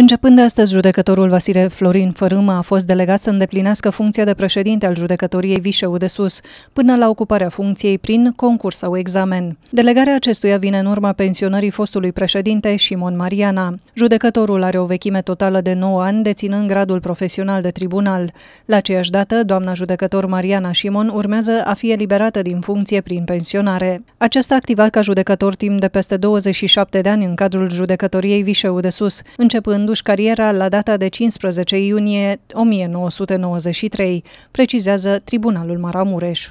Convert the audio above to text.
Începând de astăzi, judecătorul Vasile Florin Fărâmă a fost delegat să îndeplinească funcția de președinte al judecătoriei Vișeu de Sus, până la ocuparea funcției prin concurs sau examen. Delegarea acestuia vine în urma pensionării fostului președinte Simon Mariana. Judecătorul are o vechime totală de 9 ani, deținând gradul profesional de tribunal. La aceeași dată, doamna judecător Mariana Simon urmează a fi eliberată din funcție prin pensionare. Acesta activat ca judecător timp de peste 27 de ani în cadrul judecătoriei Vișeu de Sus, începând începându și cariera la data de 15 iunie 1993, precizează Tribunalul Maramureș.